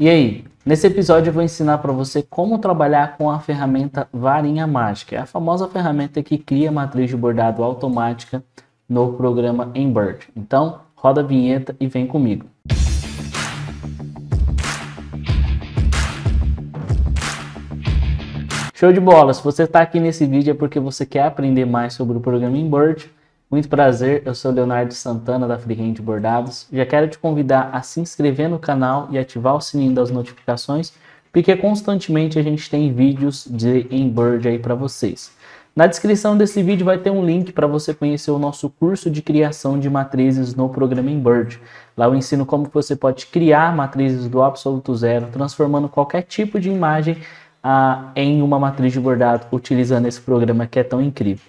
E aí, nesse episódio eu vou ensinar para você como trabalhar com a ferramenta Varinha Mágica, é a famosa ferramenta que cria matriz de bordado automática no programa Embird. Então, roda a vinheta e vem comigo. Show de bola! Se você está aqui nesse vídeo é porque você quer aprender mais sobre o programa Embird muito prazer, eu sou Leonardo Santana da Freehand Bordados. Já quero te convidar a se inscrever no canal e ativar o sininho das notificações, porque constantemente a gente tem vídeos de embird aí para vocês. Na descrição desse vídeo vai ter um link para você conhecer o nosso curso de criação de matrizes no programa Embird. Lá eu ensino como você pode criar matrizes do absoluto zero, transformando qualquer tipo de imagem ah, em uma matriz de bordado utilizando esse programa que é tão incrível.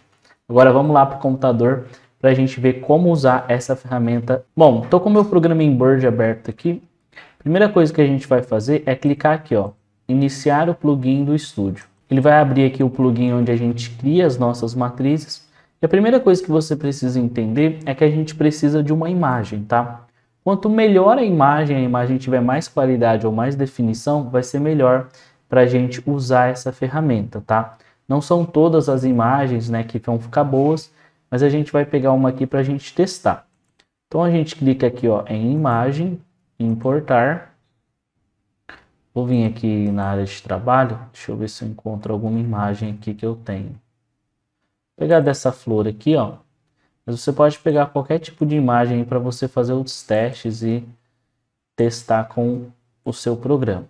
Agora vamos lá para o computador para a gente ver como usar essa ferramenta. Bom, estou com o meu programa em Bird aberto aqui. Primeira coisa que a gente vai fazer é clicar aqui, ó, iniciar o plugin do estúdio. Ele vai abrir aqui o plugin onde a gente cria as nossas matrizes. E a primeira coisa que você precisa entender é que a gente precisa de uma imagem, tá? Quanto melhor a imagem, a imagem tiver mais qualidade ou mais definição, vai ser melhor para a gente usar essa ferramenta, tá? Não são todas as imagens né, que vão ficar boas, mas a gente vai pegar uma aqui para a gente testar. Então a gente clica aqui ó, em imagem, importar. Vou vir aqui na área de trabalho, deixa eu ver se eu encontro alguma imagem aqui que eu tenho. Vou pegar dessa flor aqui, ó. Mas você pode pegar qualquer tipo de imagem para você fazer os testes e testar com o seu programa.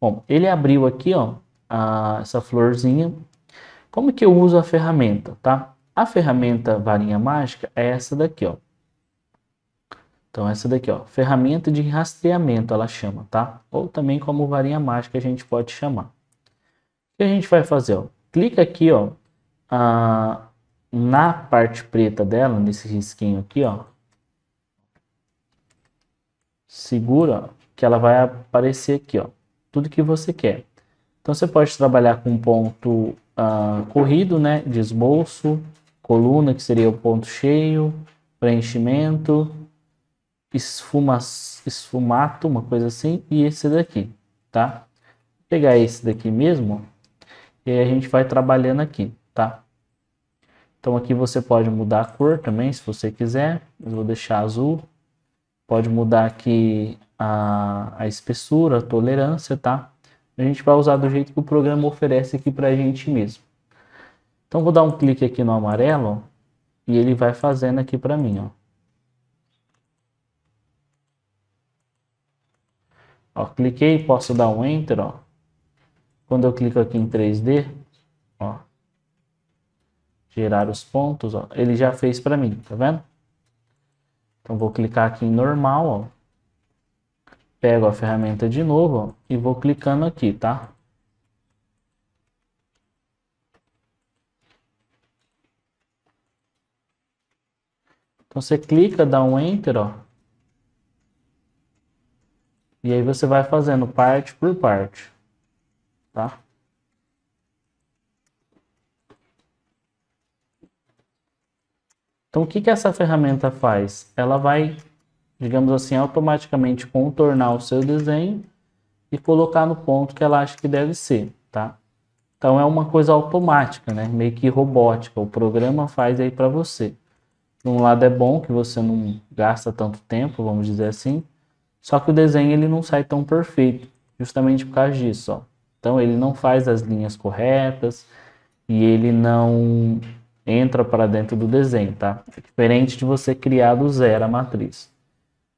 Bom, ele abriu aqui, ó, a, essa florzinha. Como que eu uso a ferramenta, tá? A ferramenta varinha mágica é essa daqui, ó. Então, essa daqui, ó, ferramenta de rastreamento, ela chama, tá? Ou também como varinha mágica a gente pode chamar. O que a gente vai fazer, ó? Clica aqui, ó, a, na parte preta dela, nesse risquinho aqui, ó. Segura, que ela vai aparecer aqui, ó, tudo que você quer. Então você pode trabalhar com ponto ah, corrido, né? De coluna, que seria o ponto cheio, preenchimento, esfuma, esfumato, uma coisa assim, e esse daqui, tá? Vou pegar esse daqui mesmo, e aí a gente vai trabalhando aqui, tá? Então aqui você pode mudar a cor também, se você quiser. Eu vou deixar azul. Pode mudar aqui a, a espessura, a tolerância, tá? A gente vai usar do jeito que o programa oferece aqui para a gente mesmo. Então vou dar um clique aqui no amarelo e ele vai fazendo aqui para mim, ó. Ó, cliquei, posso dar um Enter, ó. Quando eu clico aqui em 3D, ó, gerar os pontos, ó, ele já fez para mim, tá vendo? Então vou clicar aqui em normal, ó pego a ferramenta de novo e vou clicando aqui, tá? Então você clica, dá um Enter, ó. E aí você vai fazendo parte por parte, tá? Então o que, que essa ferramenta faz? Ela vai digamos assim, automaticamente contornar o seu desenho e colocar no ponto que ela acha que deve ser, tá? Então é uma coisa automática, né? Meio que robótica, o programa faz aí para você. De um lado é bom que você não gasta tanto tempo, vamos dizer assim, só que o desenho ele não sai tão perfeito, justamente por causa disso, ó. Então ele não faz as linhas corretas e ele não entra para dentro do desenho, tá? É diferente de você criar do zero a matriz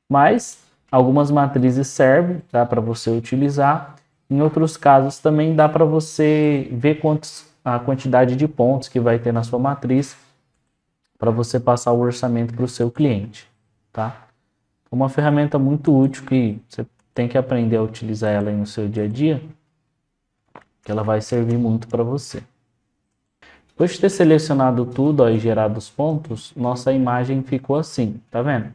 mas algumas matrizes servem tá, para você utilizar. Em outros casos também dá para você ver quantos, a quantidade de pontos que vai ter na sua matriz para você passar o orçamento para o seu cliente, tá? Uma ferramenta muito útil que você tem que aprender a utilizar ela no seu dia a dia, que ela vai servir muito para você. Depois de ter selecionado tudo ó, e gerado os pontos, nossa imagem ficou assim, tá vendo?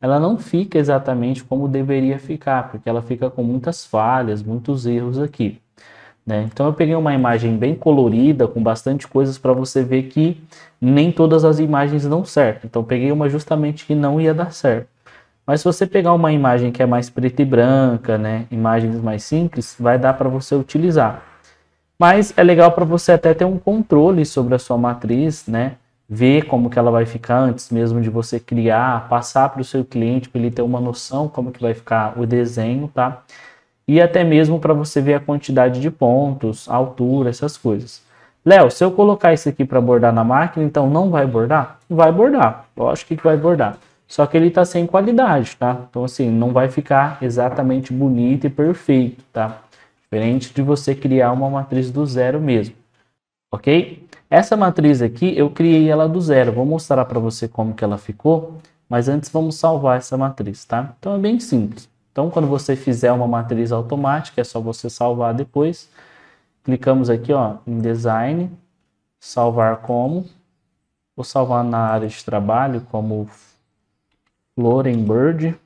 ela não fica exatamente como deveria ficar, porque ela fica com muitas falhas, muitos erros aqui. Né? Então eu peguei uma imagem bem colorida, com bastante coisas para você ver que nem todas as imagens dão certo. Então peguei uma justamente que não ia dar certo. Mas se você pegar uma imagem que é mais preta e branca, né, imagens mais simples, vai dar para você utilizar. Mas é legal para você até ter um controle sobre a sua matriz, né? ver como que ela vai ficar antes mesmo de você criar, passar para o seu cliente para ele ter uma noção como que vai ficar o desenho, tá? E até mesmo para você ver a quantidade de pontos, altura, essas coisas. Léo, se eu colocar isso aqui para bordar na máquina, então não vai bordar? Vai bordar, lógico que vai bordar. Só que ele está sem qualidade, tá? Então assim, não vai ficar exatamente bonito e perfeito, tá? Diferente de você criar uma matriz do zero mesmo ok? Essa matriz aqui, eu criei ela do zero. Vou mostrar para você como que ela ficou, mas antes vamos salvar essa matriz, tá? Então é bem simples. Então quando você fizer uma matriz automática, é só você salvar depois. Clicamos aqui ó, em Design, Salvar como. Vou salvar na área de trabalho como Loren Bird.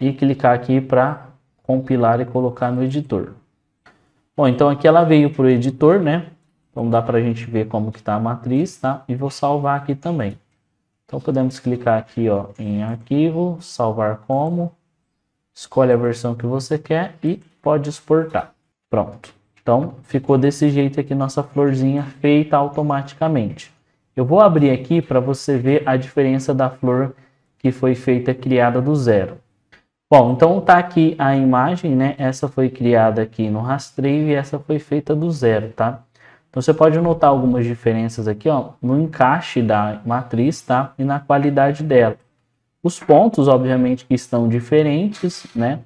E clicar aqui para compilar e colocar no editor. Bom, então aqui ela veio para o editor, né? Então dá para a gente ver como que está a matriz, tá? E vou salvar aqui também. Então podemos clicar aqui ó, em arquivo, salvar como, escolhe a versão que você quer e pode exportar. Pronto. Então ficou desse jeito aqui nossa florzinha feita automaticamente. Eu vou abrir aqui para você ver a diferença da flor que foi feita criada do zero. Bom, então tá aqui a imagem, né? Essa foi criada aqui no rastreio e essa foi feita do zero, tá? Então você pode notar algumas diferenças aqui, ó, no encaixe da matriz, tá? E na qualidade dela. Os pontos, obviamente, que estão diferentes, né?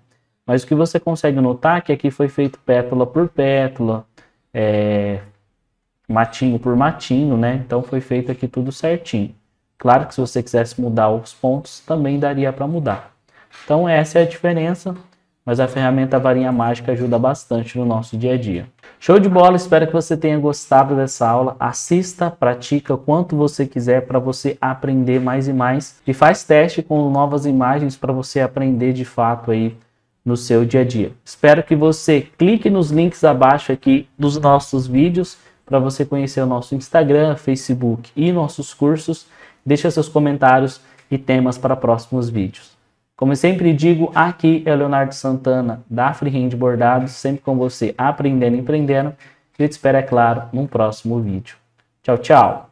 Mas o que você consegue notar é que aqui foi feito pétala por pétala, é, matinho por matinho, né? Então foi feito aqui tudo certinho. Claro que se você quisesse mudar os pontos, também daria para mudar. Então essa é a diferença, mas a ferramenta varinha mágica ajuda bastante no nosso dia a dia. Show de bola, espero que você tenha gostado dessa aula. Assista, pratica quanto você quiser para você aprender mais e mais e faz teste com novas imagens para você aprender de fato aí no seu dia a dia. Espero que você clique nos links abaixo aqui dos nossos vídeos para você conhecer o nosso Instagram, Facebook e nossos cursos. Deixe seus comentários e temas para próximos vídeos. Como eu sempre digo, aqui é o Leonardo Santana, da Freehand Bordados, sempre com você, aprendendo e empreendendo. Eu te espero, é claro, num próximo vídeo. Tchau, tchau!